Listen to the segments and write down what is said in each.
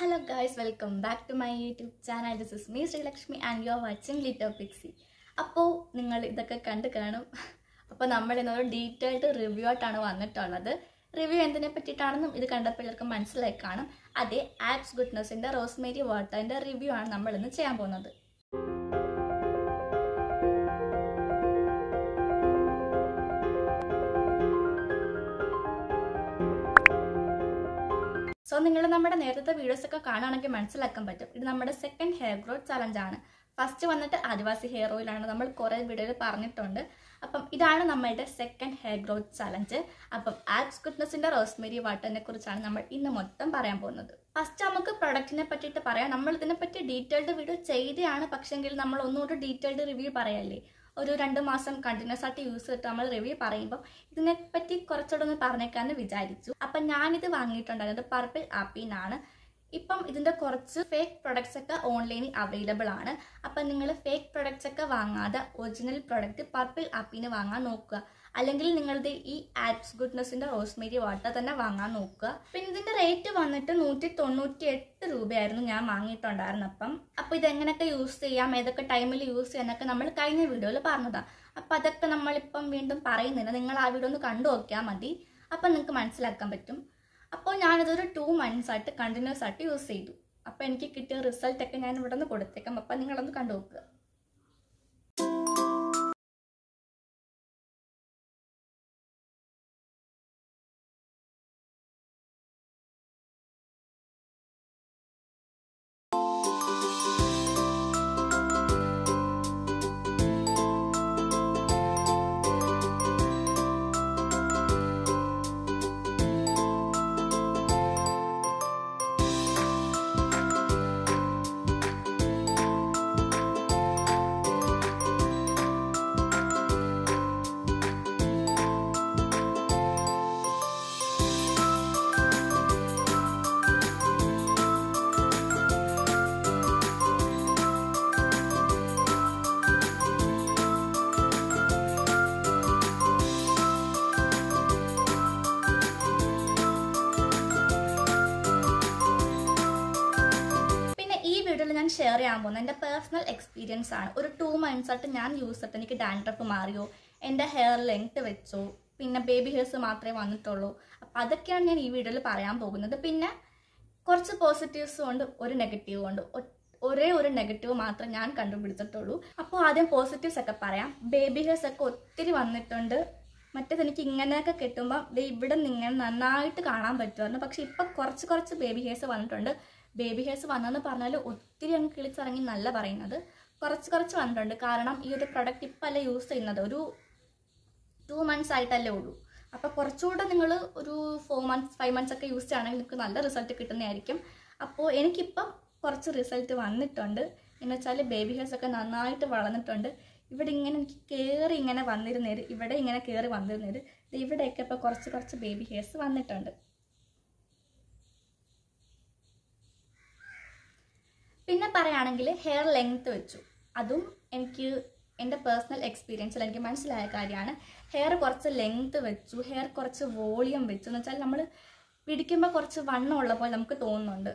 hello guys welcome back to my YouTube channel this is me Sreelakshmi and you are watching Lito Pixie അപ്പോൾ നിങ്ങൾ ഇതൊക്കെ കണ്ട് കാണും അപ്പോൾ നമ്മൾ ഇന്നൊരു ഡീറ്റെയിൽഡ് റിവ്യൂ ആയിട്ടാണ് വന്നിട്ടുള്ളത് റിവ്യൂ എന്തിനെ പറ്റിയിട്ടാണെന്നും ഇത് കണ്ടപ്പോൾ എല്ലാവർക്കും മനസ്സിലായി കാണും അതേ ആപ്സ് ഗുഡ്നസിൻ്റെ റോസ്മേരി വാട്ടറിൻ്റെ റിവ്യൂ ആണ് നമ്മൾ ഇന്ന് ചെയ്യാൻ പോകുന്നത് സോ നിങ്ങൾ നമ്മുടെ നേരത്തെ വീഡിയോസ് ഒക്കെ കാണുകയാണെങ്കിൽ മനസ്സിലാക്കാൻ പറ്റും ഇത് നമ്മുടെ സെക്കൻഡ് ഹെയർ ഗ്രോത്ത് ചലഞ്ച് ആണ് ഫസ്റ്റ് വന്നിട്ട് ആദിവാസി ഹെയർ ഓയിലാണ് നമ്മൾ കുറേ വീഡിയോയിൽ പറഞ്ഞിട്ടുണ്ട് അപ്പം ഇതാണ് നമ്മളുടെ സെക്കൻഡ് ഹെയർ ഗ്രോത്ത് ചലഞ്ച് അപ്പം ആപ്സ് ഗുഡ്നസിന്റെ റോസ്മേരി വാട്ടറിനെ കുറിച്ചാണ് നമ്മൾ ഇന്ന് മൊത്തം പറയാൻ പോകുന്നത് ഫസ്റ്റ് നമുക്ക് പ്രൊഡക്റ്റിനെ പറ്റിയിട്ട് പറയാം നമ്മൾ ഇതിനെപ്പറ്റി ഡീറ്റെയിൽഡ് വീഡിയോ ചെയ്തെയാണ് പക്ഷെങ്കിൽ നമ്മൾ ഒന്നുകൂടി ഡീറ്റെയിൽഡ് റിവ്യൂ പറയല്ലേ ഒരു രണ്ട് മാസം കണ്ടിന്യൂസ് ആയിട്ട് യൂസ് ചെയ്തിട്ട് നമ്മൾ റിവ്യൂ പറയുമ്പോൾ ഇതിനെപ്പറ്റി കുറച്ചുകൂടെ ഒന്ന് പറഞ്ഞേക്കാന്ന് വിചാരിച്ചു അപ്പം ഞാനിത് വാങ്ങിയിട്ടുണ്ടായിരുന്നത് പർപ്പിൾ ആപ്പിൽ നിന്നാണ് ഇപ്പം ഇതിൻ്റെ കുറച്ച് ഫേക്ക് പ്രൊഡക്ട്സ് ഒക്കെ ഓൺലൈനിൽ അവൈലബിൾ ആണ് അപ്പം നിങ്ങൾ ഫേക്ക് പ്രൊഡക്ട്സ് ഒക്കെ വാങ്ങാതെ ഒറിജിനൽ പ്രൊഡക്റ്റ് പർപ്പിൾ ആപ്പിന് വാങ്ങാൻ നോക്കുക അല്ലെങ്കിൽ നിങ്ങളുടെ ഈ ആപ്സ് ഗുഡ്നെസ്സിന്റെ റോസ്മേരി വാട്ടർ തന്നെ വാങ്ങാൻ നോക്കുക പിന്നെ ഇതിന്റെ റേറ്റ് വന്നിട്ട് നൂറ്റി തൊണ്ണൂറ്റി എട്ട് രൂപയായിരുന്നു ഞാൻ വാങ്ങിയിട്ടുണ്ടായിരുന്നപ്പം അപ്പം ഇതെങ്ങനെയൊക്കെ യൂസ് ചെയ്യാം ഏതൊക്കെ ടൈമിൽ യൂസ് എന്നൊക്കെ നമ്മൾ കഴിഞ്ഞ വീഡിയോയിൽ പറഞ്ഞതാണ് അപ്പം അതൊക്കെ നമ്മളിപ്പം വീണ്ടും പറയുന്നില്ല നിങ്ങൾ ആ വീഡിയോ ഒന്ന് കണ്ടു നോക്കിയാൽ മതി അപ്പം നിങ്ങൾക്ക് മനസ്സിലാക്കാൻ പറ്റും അപ്പോൾ ഞാനിതൊരു ടു മന്ത്സ് ആയിട്ട് കണ്ടിന്യൂസ് ആയിട്ട് യൂസ് ചെയ്തു അപ്പൊ എനിക്ക് കിട്ടിയ റിസൾട്ടൊക്കെ ഞാൻ ഇവിടെ നിന്ന് കൊടുത്തേക്കാം അപ്പം നിങ്ങളൊന്ന് കണ്ടു നോക്കുക ഷെയർ ചെയ്യാൻ പോകുന്നത് എൻ്റെ പേഴ്സണൽ എക്സ്പീരിയൻസ് ആണ് ഒരു ടു മന്ത്സ് ആയിട്ട് ഞാൻ യൂസ് ചെയ്തിട്ട് എനിക്ക് ഡാൻഡ്രഫ് മാറിയോ എൻ്റെ ഹെയർ ലെങ്ത് വെച്ചോ പിന്നെ ബേബി ഹെയർസ് മാത്രമേ വന്നിട്ടുള്ളൂ അപ്പം അതൊക്കെയാണ് ഞാൻ ഈ വീഡിയോയിൽ പറയാൻ പോകുന്നത് പിന്നെ കുറച്ച് പോസിറ്റീവ്സും ഉണ്ട് ഒരു നെഗറ്റീവും ഉണ്ട് ഒരേ ഒരു നെഗറ്റീവ് മാത്രം ഞാൻ കണ്ടുപിടിച്ചിട്ടുള്ളൂ അപ്പോൾ ആദ്യം പോസിറ്റീവ്സ് ഒക്കെ പറയാം ബേബി ഹെയർസ് ഒക്കെ ഒത്തിരി വന്നിട്ടുണ്ട് മറ്റേത് എനിക്ക് ഇങ്ങനെയൊക്കെ കിട്ടുമ്പോൾ ഇവിടെ നിന്ന് ഇങ്ങനെ നന്നായിട്ട് കാണാൻ പറ്റുമായിരുന്നു പക്ഷെ ഇപ്പം കുറച്ച് കുറച്ച് ബേബി ഹെയർസ് വന്നിട്ടുണ്ട് ബേബി ഹെയർസ് വന്നെന്ന് പറഞ്ഞാൽ ഒത്തിരി അങ്ങ് കിളിച്ചിറങ്ങി നല്ല പറയുന്നത് കുറച്ച് കുറച്ച് വന്നിട്ടുണ്ട് കാരണം ഈ ഒരു പ്രൊഡക്റ്റ് ഇപ്പം അല്ല യൂസ് ചെയ്യുന്നത് ഒരു ടു മന്ത്സ് ആയിട്ടല്ലേ ഉള്ളൂ അപ്പോൾ കുറച്ചുകൂടെ നിങ്ങൾ ഒരു ഫോർ മന്ത്സ് ഫൈവ് മന്ത്സ് ഒക്കെ യൂസ് ചെയ്യുകയാണെങ്കിൽ നിങ്ങൾക്ക് നല്ല റിസൾട്ട് കിട്ടുന്നതായിരിക്കും അപ്പോൾ എനിക്കിപ്പം കുറച്ച് റിസൾട്ട് വന്നിട്ടുണ്ട് എന്ന് വെച്ചാൽ ബേബി ഹെയർസ് ഒക്കെ നന്നായിട്ട് വളർന്നിട്ടുണ്ട് ഇവിടെ ഇങ്ങനെ എനിക്ക് കയറി ഇങ്ങനെ വന്നിരുന്നേര് ഇവിടെ ഇങ്ങനെ കയറി വന്നിരുന്നേര് ഇവിടെയൊക്കെ ഇപ്പോൾ കുറച്ച് കുറച്ച് ബേബി ഹെയർസ് വന്നിട്ടുണ്ട് പറയുകയാണെങ്കിൽ ഹെയർ ലെങ്ത്ത് വെച്ചു അതും എനിക്ക് എൻ്റെ പേഴ്സണൽ എക്സ്പീരിയൻസിൽ എനിക്ക് മനസ്സിലായ കാര്യമാണ് ഹെയർ കുറച്ച് ലെങ്ത്ത് വെച്ചു ഹെയർ കുറച്ച് വോളിയം വെച്ചു എന്ന് വെച്ചാൽ നമ്മൾ പിടിക്കുമ്പോൾ കുറച്ച് ഉള്ള പോലെ നമുക്ക് തോന്നുന്നുണ്ട്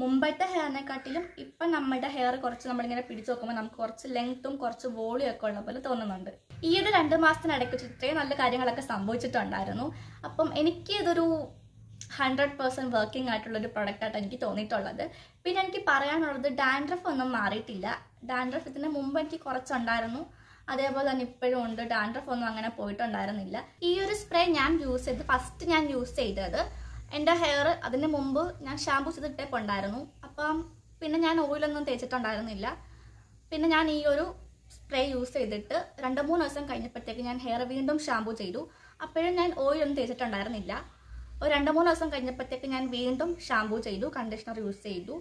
മുമ്പത്തെ ഹെയറിനെക്കാട്ടിലും ഇപ്പം നമ്മുടെ ഹെയർ കുറച്ച് നമ്മളിങ്ങനെ പിടിച്ചു നോക്കുമ്പോൾ നമുക്ക് കുറച്ച് ലെങ്ത്തും കുറച്ച് വോളിയും ഒക്കെ ഉള്ള പോലെ തോന്നുന്നുണ്ട് ഈ ഒരു രണ്ട് മാസത്തിനിടയ്ക്ക് ഇത്രയും നല്ല കാര്യങ്ങളൊക്കെ സംഭവിച്ചിട്ടുണ്ടായിരുന്നു അപ്പം എനിക്ക് ഇതൊരു ഹൺഡ്രഡ് പെർസെൻറ്റ് വർക്കിംഗ് ആയിട്ടുള്ളൊരു പ്രൊഡക്റ്റായിട്ട് എനിക്ക് തോന്നിയിട്ടുള്ളത് പിന്നെ എനിക്ക് പറയാനുള്ളത് ഡാൻഡ്രഫ് ഒന്നും മാറിയിട്ടില്ല ഡാൻഡ്രഫ് ഇതിന് മുമ്പ് എനിക്ക് കുറച്ചുണ്ടായിരുന്നു അതേപോലെ തന്നെ ഇപ്പോഴും ഉണ്ട് ഡാൻഡ്രഫ് ഒന്നും അങ്ങനെ പോയിട്ടുണ്ടായിരുന്നില്ല ഈ ഒരു സ്പ്രേ ഞാൻ യൂസ് ചെയ്ത് ഫസ്റ്റ് ഞാൻ യൂസ് ചെയ്തത് എൻ്റെ ഹെയർ അതിന് മുമ്പ് ഞാൻ ഷാമ്പൂ ചെയ്തിട്ടേക്കുണ്ടായിരുന്നു അപ്പം പിന്നെ ഞാൻ ഓയിലൊന്നും തേച്ചിട്ടുണ്ടായിരുന്നില്ല പിന്നെ ഞാൻ ഈ ഒരു സ്പ്രേ യൂസ് ചെയ്തിട്ട് രണ്ട് മൂന്ന് ദിവസം കഴിഞ്ഞപ്പോഴത്തേക്ക് ഞാൻ ഹെയർ വീണ്ടും ഷാമ്പൂ ചെയ്തു അപ്പോഴും ഞാൻ ഓയിലൊന്നും തേച്ചിട്ടുണ്ടായിരുന്നില്ല ഒരു രണ്ട് മൂന്ന് ദിവസം കഴിഞ്ഞപ്പോഴത്തേക്ക് ഞാൻ വീണ്ടും ഷാമ്പൂ ചെയ്തു കണ്ടീഷണർ യൂസ് ചെയ്തു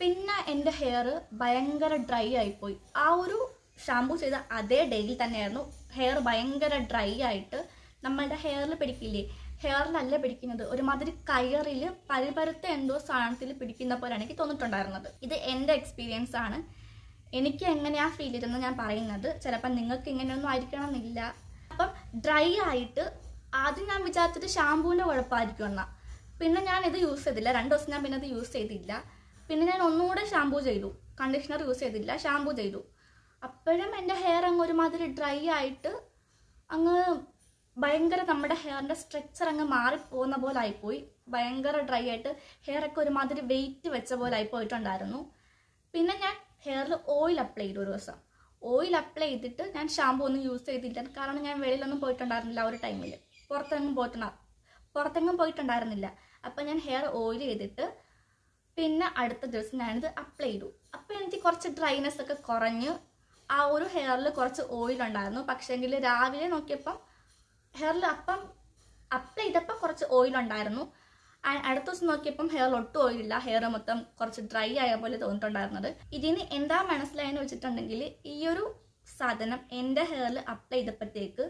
പിന്നെ എൻ്റെ ഹെയർ ഭയങ്കര ഡ്രൈ ആയിപ്പോയി ആ ഒരു ഷാമ്പൂ ചെയ്ത അതേ ഡേയിൽ തന്നെയായിരുന്നു ഹെയർ ഭയങ്കര ഡ്രൈ ആയിട്ട് നമ്മളുടെ ഹെയറിൽ പിടിക്കില്ലേ ഹെയറിലല്ല പിടിക്കുന്നത് ഒരുമാതിരി കയറിൽ പരിപരുത്ത എന്തോ സാധനത്തിൽ പിടിക്കുന്ന പോലെയാണ് എനിക്ക് തോന്നിയിട്ടുണ്ടായിരുന്നത് ഇത് എൻ്റെ എക്സ്പീരിയൻസ് ആണ് എനിക്ക് എങ്ങനെയാണ് ഫീൽ ചെയ്തതെന്ന് ഞാൻ പറയുന്നത് ചിലപ്പോൾ നിങ്ങൾക്ക് ഇങ്ങനെയൊന്നും ആയിരിക്കണം എന്നില്ല അപ്പം ഡ്രൈ ആയിട്ട് ആദ്യം ഞാൻ വിചാരിച്ചത് ഷാമ്പൂവിൻ്റെ കുഴപ്പമായിരിക്കും എന്നാൽ പിന്നെ ഞാൻ ഇത് യൂസ് ചെയ്തില്ല രണ്ട് ദിവസം ഞാൻ പിന്നെ അത് യൂസ് ചെയ്തില്ല പിന്നെ ഞാൻ ഒന്നുകൂടെ ഷാമ്പൂ ചെയ്തു കണ്ടീഷണർ യൂസ് ചെയ്തില്ല ഷാമ്പൂ ചെയ്തു അപ്പോഴും എൻ്റെ ഹെയർ അങ്ങ് ഒരുമാതിരി ഡ്രൈ ആയിട്ട് അങ്ങ് ഭയങ്കര നമ്മുടെ ഹെയറിൻ്റെ സ്ട്രക്ചർ അങ്ങ് മാറിപ്പോകുന്ന പോലെ ആയിപ്പോയി ഭയങ്കര ഡ്രൈ ആയിട്ട് ഹെയറൊക്കെ ഒരുമാതിരി വെയിറ്റ് വെച്ച പോലെ ആയി പിന്നെ ഞാൻ ഹെയറിൽ ഓയിൽ അപ്ലൈ ചെയ്തു ഒരു ദിവസം ഓയിൽ അപ്ലൈ ചെയ്തിട്ട് ഞാൻ ഷാമ്പൂ ഒന്നും യൂസ് ചെയ്തില്ല കാരണം ഞാൻ വെളിയിലൊന്നും പോയിട്ടുണ്ടായിരുന്നില്ല ആ ഒരു ടൈമിൽ പുറത്തെങ്ങും പോയിട്ട് പുറത്തെങ്ങും പോയിട്ടുണ്ടായിരുന്നില്ല അപ്പൊ ഞാൻ ഹെയർ ഓയിൽ ചെയ്തിട്ട് പിന്നെ അടുത്ത ദിവസം ഞാനിത് അപ്ലൈ ചെയ്തു അപ്പൊ എനിക്ക് കുറച്ച് ഡ്രൈനെസ് ഒക്കെ കുറഞ്ഞ് ആ ഒരു ഹെയറിൽ കുറച്ച് ഓയിൽ ഉണ്ടായിരുന്നു പക്ഷേങ്കിൽ രാവിലെ നോക്കിയപ്പം ഹെയറിൽ അപ്പം അപ്ലൈ ചെയ്തപ്പോൾ കുറച്ച് ഓയിൽ ഉണ്ടായിരുന്നു അടുത്ത ദിവസം നോക്കിയപ്പം ഹെയർ ഒട്ടും ഓയിലില്ല ഹെയർ മൊത്തം കുറച്ച് ഡ്രൈ ആയ പോലെ തോന്നിയിട്ടുണ്ടായിരുന്നത് ഇതിന് എന്താ മനസ്സിലായെന്ന് വെച്ചിട്ടുണ്ടെങ്കിൽ ഈ ഒരു സാധനം എൻ്റെ ഹെയറിൽ അപ്ലൈ ചെയ്തപ്പോഴത്തേക്ക്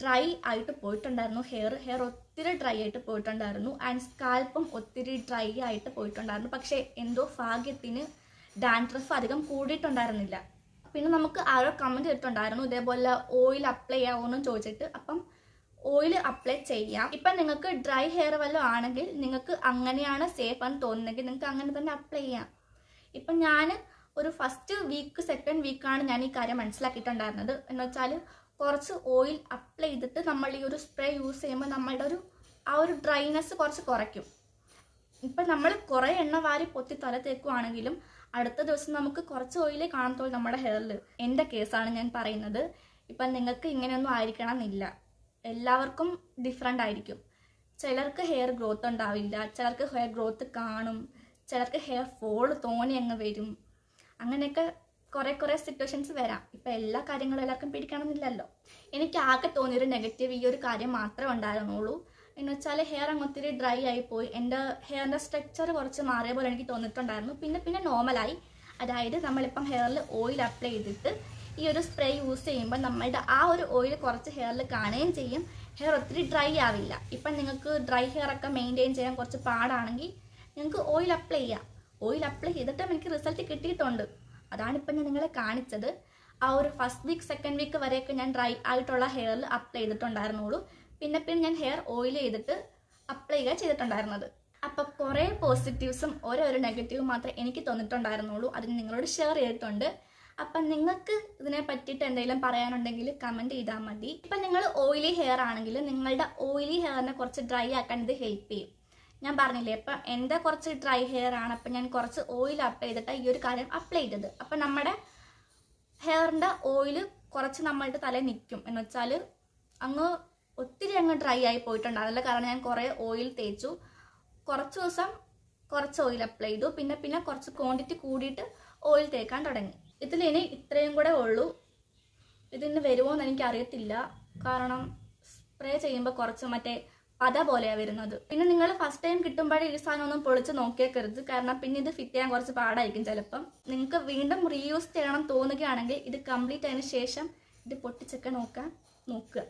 ഡ്രൈ ആയിട്ട് പോയിട്ടുണ്ടായിരുന്നു ഹെയർ ഹെയർ ഒത്തിരി ഡ്രൈ ആയിട്ട് പോയിട്ടുണ്ടായിരുന്നു ആൻഡ് സ്കാൽപ്പും ഒത്തിരി ഡ്രൈ ആയിട്ട് പോയിട്ടുണ്ടായിരുന്നു പക്ഷേ എന്തോ ഭാഗ്യത്തിന് ഡാൻഡ്രഫ് അധികം കൂടിയിട്ടുണ്ടായിരുന്നില്ല പിന്നെ നമുക്ക് ആരോ കമൻറ്റ് ചെയ്തിട്ടുണ്ടായിരുന്നു ഇതേപോലെ ഓയിൽ അപ്ലൈ ചെയ്യാമോന്നും ചോദിച്ചിട്ട് അപ്പം ഓയിൽ അപ്ലൈ ചെയ്യാം ഇപ്പം നിങ്ങൾക്ക് ഡ്രൈ ഹെയർ വല്ലതും ആണെങ്കിൽ നിങ്ങൾക്ക് അങ്ങനെയാണ് സേഫ് ആണെന്ന് തോന്നുന്നെങ്കിൽ നിങ്ങൾക്ക് അങ്ങനെ തന്നെ അപ്ലൈ ചെയ്യാം ഇപ്പം ഞാൻ ഒരു ഫസ്റ്റ് വീക്ക് സെക്കൻഡ് വീക്കാണ് ഞാൻ ഈ കാര്യം മനസ്സിലാക്കിയിട്ടുണ്ടായിരുന്നത് എന്ന് വെച്ചാൽ കുറച്ച് ഓയിൽ അപ്ലൈ ചെയ്തിട്ട് നമ്മൾ ഈ ഒരു സ്പ്രേ യൂസ് ചെയ്യുമ്പോൾ നമ്മളുടെ ഒരു ആ ഒരു ഡ്രൈനെസ് കുറച്ച് കുറയ്ക്കും ഇപ്പം നമ്മൾ കുറേ എണ്ണ വാരി പൊത്തി തല തേക്കുവാണെങ്കിലും അടുത്ത ദിവസം നമുക്ക് കുറച്ച് ഓയിലേ കാണത്തുള്ളൂ നമ്മുടെ ഹെയറിൽ എൻ്റെ കേസാണ് ഞാൻ പറയുന്നത് ഇപ്പം നിങ്ങൾക്ക് ഇങ്ങനെയൊന്നും ആയിരിക്കണം എന്നില്ല എല്ലാവർക്കും ഡിഫറെൻ്റ് ആയിരിക്കും ചിലർക്ക് ഹെയർ ഗ്രോത്ത് ഉണ്ടാവില്ല ചിലർക്ക് ഹെയർ ഗ്രോത്ത് കാണും ചിലർക്ക് ഹെയർ ഫോൾ തോനെ അങ്ങ് വരും അങ്ങനെയൊക്കെ കുറെ കുറെ സിറ്റുവേഷൻസ് വരാം ഇപ്പൊ എല്ലാ കാര്യങ്ങളും എല്ലാവർക്കും പിടിക്കണമെന്നില്ലല്ലോ എനിക്ക് ആകെ തോന്നിയൊരു നെഗറ്റീവ് ഈ ഒരു കാര്യം മാത്രമേ ഉണ്ടായിരുന്നുള്ളൂ എന്ന് വെച്ചാൽ ഹെയർ അങ്ങ് ഒത്തിരി ഡ്രൈ ആയിപ്പോയി എൻ്റെ ഹെയറിൻ്റെ സ്ട്രക്ചർ കുറച്ച് മാറിയ പോലെ എനിക്ക് തോന്നിയിട്ടുണ്ടായിരുന്നു പിന്നെ പിന്നെ നോർമലായി അതായത് നമ്മളിപ്പം ഹെയറിൽ ഓയിൽ അപ്ലൈ ചെയ്തിട്ട് ഈ ഒരു സ്പ്രേ യൂസ് ചെയ്യുമ്പോൾ നമ്മളുടെ ആ ഒരു ഓയിൽ കുറച്ച് ഹെയറിൽ കാണുകയും ചെയ്യും ഹെയർ ഒത്തിരി ഡ്രൈ ആവില്ല ഇപ്പം നിങ്ങൾക്ക് ഡ്രൈ ഹെയർ ഒക്കെ മെയിൻറ്റെയിൻ ചെയ്യാൻ കുറച്ച് പാടാണെങ്കിൽ നിങ്ങൾക്ക് ഓയിൽ അപ്ലൈ ചെയ്യാം ഓയിൽ അപ്ലൈ ചെയ്തിട്ടും എനിക്ക് റിസൾട്ട് കിട്ടിയിട്ടുണ്ട് അതാണിപ്പോൾ ഞാൻ നിങ്ങളെ കാണിച്ചത് ആ ഒരു ഫസ്റ്റ് വീക്ക് സെക്കൻഡ് വീക്ക് വരെയൊക്കെ ഞാൻ ഡ്രൈ ആയിട്ടുള്ള ഹെയറിൽ അപ്ലൈ ചെയ്തിട്ടുണ്ടായിരുന്നുള്ളൂ പിന്നെ പിന്നെ ഞാൻ ഹെയർ ഓയിൽ ചെയ്തിട്ട് അപ്ലൈ ചെയ്യുക ചെയ്തിട്ടുണ്ടായിരുന്നത് അപ്പോൾ കുറേ പോസിറ്റീവ്സും ഓരോ നെഗറ്റീവും മാത്രമേ എനിക്ക് തോന്നിയിട്ടുണ്ടായിരുന്നുള്ളൂ അത് നിങ്ങളോട് ഷെയർ ചെയ്തിട്ടുണ്ട് അപ്പം നിങ്ങൾക്ക് ഇതിനെ പറ്റിയിട്ട് എന്തെങ്കിലും പറയാനുണ്ടെങ്കിൽ കമൻറ്റ് ചെയ്താൽ മതി ഇപ്പം നിങ്ങൾ ഓയിലി ഹെയർ ആണെങ്കിൽ നിങ്ങളുടെ ഓയിലി ഹെയറിനെ കുറച്ച് ഡ്രൈ ആക്കാൻ ഇത് ഹെൽപ്പ് ചെയ്യും ഞാൻ പറഞ്ഞില്ലേ ഇപ്പം എന്താ കുറച്ച് ഡ്രൈ ഹെയർ ആണ് അപ്പം ഞാൻ കുറച്ച് ഓയിൽ അപ്ലൈ ചെയ്തിട്ട് ഈ ഒരു കാര്യം അപ്ലൈ ചെയ്തത് അപ്പം നമ്മുടെ ഹെയറിൻ്റെ ഓയിൽ കുറച്ച് നമ്മളുടെ തലയിൽ നിൽക്കും എന്ന് വെച്ചാൽ അങ്ങ് ഒത്തിരി അങ്ങ് ഡ്രൈ ആയി പോയിട്ടുണ്ട് അതല്ല കാരണം ഞാൻ കുറേ ഓയിൽ തേച്ചു കുറച്ച് ദിവസം കുറച്ച് ഓയിൽ അപ്ലൈ ചെയ്തു പിന്നെ പിന്നെ കുറച്ച് ക്വാണ്ടിറ്റി കൂടിയിട്ട് ഓയിൽ തേക്കാൻ തുടങ്ങി ഇനി ഇത്രയും കൂടെ ഉള്ളൂ ഇതിന് വരുമോ എന്ന് എനിക്ക് അറിയത്തില്ല കാരണം സ്പ്രേ ചെയ്യുമ്പോൾ കുറച്ച് മറ്റേ അതാ പോലെയാണ് വരുന്നത് പിന്നെ നിങ്ങൾ ഫസ്റ്റ് ടൈം കിട്ടുമ്പോഴേ ഈ സാധനം ഒന്നും പൊളിച്ച് നോക്കിയേക്കരുത് കാരണം പിന്നെ ഇത് ഫിറ്റ് ചെയ്യാൻ കുറച്ച് പാടായിരിക്കും ചിലപ്പം നിങ്ങൾക്ക് വീണ്ടും റീയൂസ് ചെയ്യണം തോന്നുകയാണെങ്കിൽ ഇത് കംപ്ലീറ്റ് ആയതിനു ശേഷം ഇത് പൊട്ടിച്ചൊക്കെ നോക്കാൻ നോക്കുക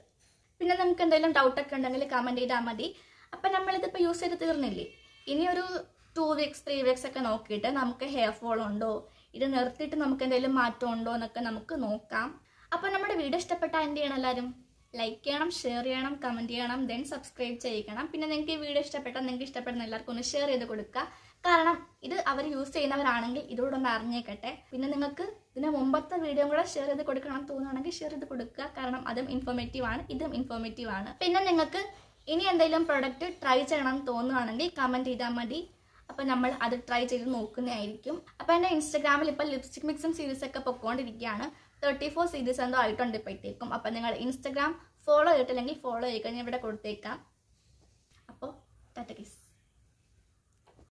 പിന്നെ നമുക്ക് എന്തെങ്കിലും ഡൗട്ടൊക്കെ ഉണ്ടെങ്കിൽ കമൻറ്റ് ചെയ്താൽ മതി അപ്പം നമ്മളിതിപ്പോൾ യൂസ് ചെയ്ത് തീർന്നില്ലേ ഇനി ഒരു ടു വീക്സ് ത്രീ വീക്സ് ഒക്കെ നോക്കിയിട്ട് നമുക്ക് ഹെയർ ഫോൾ ഉണ്ടോ ഇത് നിർത്തിയിട്ട് നമുക്ക് എന്തെങ്കിലും മാറ്റം ഉണ്ടോ എന്നൊക്കെ നമുക്ക് നോക്കാം അപ്പോൾ നമ്മുടെ വീഡിയോ ഇഷ്ടപ്പെട്ടാൽ എന്ത് ചെയ്യണം എല്ലാവരും ലൈക്ക് ചെയ്യണം ഷെയർ ചെയ്യണം കമൻറ്റ് ചെയ്യണം ദെൻ സബ്സ്ക്രൈബ് ചെയ്യിക്കണം പിന്നെ നിങ്ങൾക്ക് ഈ വീഡിയോ ഇഷ്ടപ്പെട്ടാൽ നിങ്ങൾക്ക് ഇഷ്ടപ്പെടുന്ന എല്ലാവർക്കും ഒന്ന് ഷെയർ ചെയ്ത് കൊടുക്കുക കാരണം ഇത് അവർ യൂസ് ചെയ്യുന്നവരാണെങ്കിൽ ഇതോടൊന്ന് അറിഞ്ഞേക്കട്ടെ പിന്നെ നിങ്ങൾക്ക് ഇതിന് മുമ്പത്തെ വീഡിയോ കൂടെ ഷെയർ ചെയ്ത് കൊടുക്കണം തോന്നുകയാണെങ്കിൽ ഷെയർ ചെയ്ത് കൊടുക്കുക കാരണം അതും ഇൻഫോർമേറ്റീവ് ആണ് ഇതും ഇൻഫോർമേറ്റീവ് ആണ് പിന്നെ നിങ്ങൾക്ക് ഇനി എന്തെങ്കിലും പ്രൊഡക്റ്റ് ട്രൈ ചെയ്യണം തോന്നുകയാണെങ്കിൽ കമൻറ്റ് ചെയ്താൽ മതി അപ്പോൾ നമ്മൾ അത് ട്രൈ ചെയ്ത് നോക്കുന്നതായിരിക്കും അപ്പോൾ എൻ്റെ ഇൻസ്റ്റാഗ്രാമിൽ ഇപ്പോൾ ലിപ്സ്റ്റിക് മിക്സും സീരീസൊക്കെ പൊക്കോണ്ടിരിക്കുകയാണ് തേർട്ടി ഫോർ സീരീസ് എന്തോ ആയിട്ടുണ്ട് ഇപ്പോഴത്തേക്കും അപ്പം നിങ്ങൾ ഇൻസ്റ്റഗ്രാം ഫോളോ ചെയ്തിട്ടില്ലെങ്കിൽ ഫോളോ ചെയ്ത് കഴിഞ്ഞാൽ ഇവിടെ കൊടുത്തേക്കാം അപ്പോൾ ടാറ്റ കേസ്